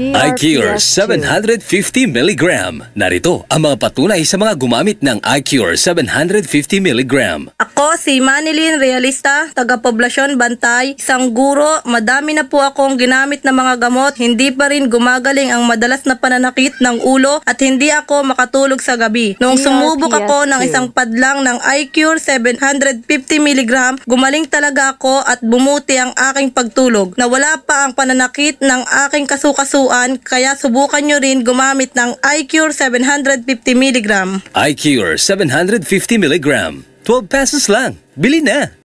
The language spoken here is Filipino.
IQR 750 mg. Narito ang mga patunay sa mga gumamit ng IQR 750 mg. Ako si Manilyn Realista, taga-poblasyon Bantay, isang guro. Madami na po akong ginamit na mga gamot. Hindi pa rin gumagaling ang madalas na pananakit ng ulo at hindi ako makatulog sa gabi. Noong sumubok ako ng isang padlang ng IQR 750 mg, gumaling talaga ako at bumuti ang aking pagtulog. Nawala pa ang pananakit ng aking kasukasuan kalusugan kaya subukan nyo rin gumamit ng iCure 750mg. iCure 750mg. 12 pesos lang. Bili na!